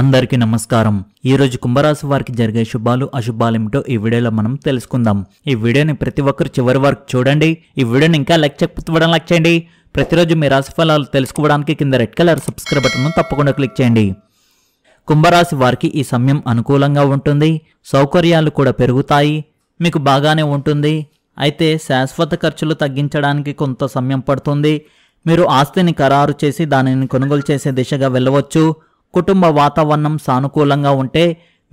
అందరికీ నమస్కారం ఈరోజు కుంభరాశి వారికి జరిగే శుభాలు అశుభాలేమిటో ఈ వీడియోలో మనం తెలుసుకుందాం ఈ వీడియోని ప్రతి ఒక్కరు చివరి వరకు చూడండి ఈ వీడియోని ఇంకా లైక్ చేయకపోవడం లైక్ చేయండి ప్రతిరోజు మీ రాశి ఫలాలు తెలుసుకోవడానికి కింద రెడ్ కలర్ సబ్స్క్రైబ్ బటన్ను తప్పకుండా క్లిక్ చేయండి కుంభరాశి వారికి ఈ సమయం అనుకూలంగా ఉంటుంది సౌకర్యాలు కూడా పెరుగుతాయి మీకు బాగానే ఉంటుంది అయితే శాశ్వత ఖర్చులు తగ్గించడానికి కొంత సమయం పడుతుంది మీరు ఆస్తిని ఖరారు చేసి దానిని కొనుగోలు చేసే దిశగా వెళ్ళవచ్చు కుటుంబ వాతావరణం సానుకూలంగా ఉంటే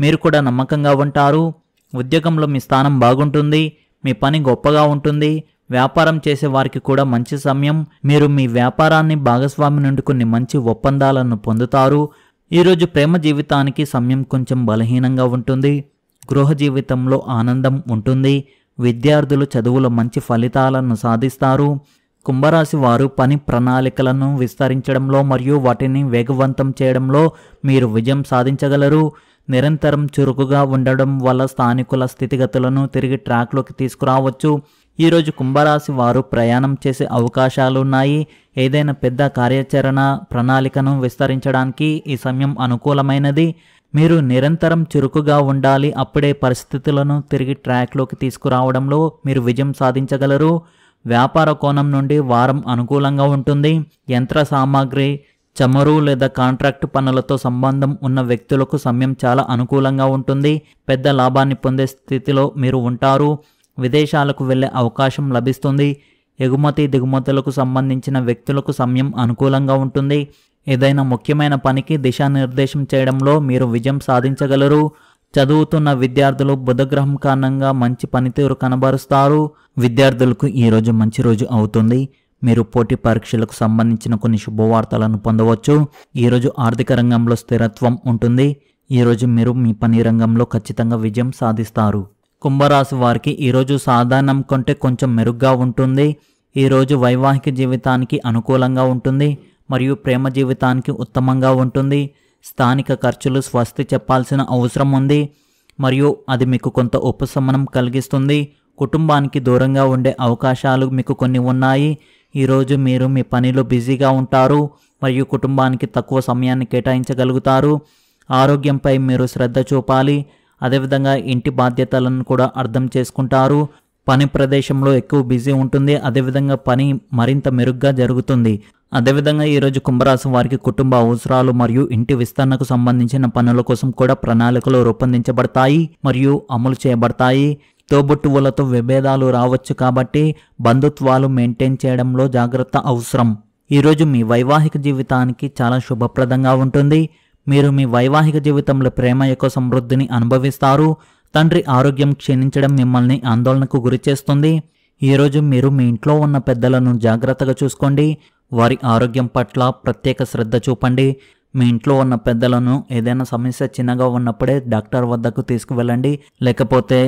మీరు కూడా నమ్మకంగా ఉంటారు ఉద్యోగంలో మీ స్థానం బాగుంటుంది మీ పని గొప్పగా ఉంటుంది వ్యాపారం చేసే వారికి కూడా మంచి సమయం మీరు మీ వ్యాపారాన్ని భాగస్వామి నుండి కొన్ని మంచి ఒప్పందాలను పొందుతారు ఈరోజు ప్రేమ జీవితానికి సమయం కొంచెం బలహీనంగా ఉంటుంది గృహ జీవితంలో ఆనందం ఉంటుంది విద్యార్థులు చదువులో మంచి ఫలితాలను సాధిస్తారు కుంభరాశి వారు పని ప్రణాళికలను విస్తరించడంలో మరియు వాటిని వేగవంతం చేయడంలో మీరు విజయం సాధించగలరు నిరంతరం చురుకుగా ఉండడం వల్ల స్థానికుల స్థితిగతులను తిరిగి ట్రాక్లోకి తీసుకురావచ్చు ఈరోజు కుంభరాశి వారు ప్రయాణం చేసే అవకాశాలు ఉన్నాయి ఏదైనా పెద్ద కార్యాచరణ ప్రణాళికను విస్తరించడానికి ఈ సమయం అనుకూలమైనది మీరు నిరంతరం చురుకుగా ఉండాలి అప్పుడే పరిస్థితులను తిరిగి ట్రాక్లోకి తీసుకురావడంలో మీరు విజయం సాధించగలరు వ్యాపార కోణం నుండి వారం అనుకూలంగా ఉంటుంది యంత్ర సామాగ్రి చమురు లేదా కాంట్రాక్టు పనులతో సంబంధం ఉన్న వ్యక్తులకు సమయం చాలా అనుకూలంగా ఉంటుంది పెద్ద లాభాన్ని పొందే స్థితిలో మీరు ఉంటారు విదేశాలకు వెళ్ళే అవకాశం లభిస్తుంది ఎగుమతి దిగుమతులకు సంబంధించిన వ్యక్తులకు సమయం అనుకూలంగా ఉంటుంది ఏదైనా ముఖ్యమైన పనికి దిశానిర్దేశం చేయడంలో మీరు విజయం సాధించగలరు చదువుతున్న విద్యార్థులు బుధగ్రహం కారణంగా మంచి పనితీరు కనబరుస్తారు విద్యార్థులకు ఈరోజు మంచి రోజు అవుతుంది మీరు పోటీ పరీక్షలకు సంబంధించిన కొన్ని శుభవార్తలను పొందవచ్చు ఈరోజు ఆర్థిక రంగంలో స్థిరత్వం ఉంటుంది ఈరోజు మీరు మీ పని రంగంలో ఖచ్చితంగా విజయం సాధిస్తారు కుంభరాశి వారికి ఈరోజు సాధారణం కంటే కొంచెం మెరుగ్గా ఉంటుంది ఈరోజు వైవాహిక జీవితానికి అనుకూలంగా ఉంటుంది మరియు ప్రేమ జీవితానికి ఉత్తమంగా ఉంటుంది స్థానిక ఖర్చులు స్వస్తి చెప్పాల్సిన అవసరం ఉంది మరియు అది మీకు కొంత ఉపశమనం కలిగిస్తుంది కుటుంబానికి దూరంగా ఉండే అవకాశాలు మీకు కొన్ని ఉన్నాయి ఈరోజు మీరు మీ పనిలో బిజీగా ఉంటారు మరియు కుటుంబానికి తక్కువ సమయాన్ని కేటాయించగలుగుతారు ఆరోగ్యంపై మీరు శ్రద్ధ చూపాలి అదేవిధంగా ఇంటి బాధ్యతలను కూడా అర్థం చేసుకుంటారు పని ప్రదేశంలో ఎక్కువ బిజీ ఉంటుంది అదేవిధంగా పని మరింత మెరుగ్గా జరుగుతుంది అదేవిధంగా ఈరోజు కుంభరాశి వారికి కుటుంబ అవసరాలు మరియు ఇంటి విస్తరణకు సంబంధించిన పనుల కోసం కూడా ప్రణాళికలు రూపొందించబడతాయి మరియు అమలు చేయబడతాయి తోబుట్టువులతో విభేదాలు రావచ్చు కాబట్టి బంధుత్వాలు మెయింటైన్ చేయడంలో జాగ్రత్త అవసరం ఈరోజు మీ వైవాహిక జీవితానికి చాలా శుభప్రదంగా ఉంటుంది మీరు మీ వైవాహిక జీవితంలో ప్రేమ యొక్క సమృద్ధిని అనుభవిస్తారు తండ్రి ఆరోగ్యం క్షీణించడం మిమ్మల్ని ఆందోళనకు గురిచేస్తుంది ఈరోజు మీరు మీ ఇంట్లో ఉన్న పెద్దలను జాగ్రత్తగా చూసుకోండి వారి ఆరోగ్యం పట్ల ప్రత్యేక శ్రద్ధ చూపండి మీ ఇంట్లో ఉన్న పెద్దలను ఏదైనా సమస్య చిన్నగా ఉన్నప్పుడే డాక్టర్ వద్దకు తీసుకువెళ్ళండి లేకపోతే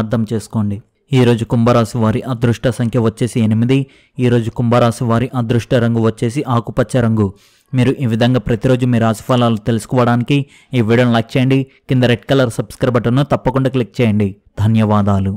అర్థం చేసుకోండి ఈరోజు కుంభరాశి వారి అదృష్ట సంఖ్య వచ్చేసి ఎనిమిది ఈరోజు కుంభరాశి వారి అదృష్ట రంగు వచ్చేసి ఆకుపచ్చ రంగు మీరు ఈ విధంగా ప్రతిరోజు మీ రాశిఫలాలు తెలుసుకోవడానికి ఈ వీడియోను లైక్ చేయండి కింద రెడ్ కలర్ సబ్స్క్రైబ్ బటన్ను తప్పకుండా క్లిక్ చేయండి ధన్యవాదాలు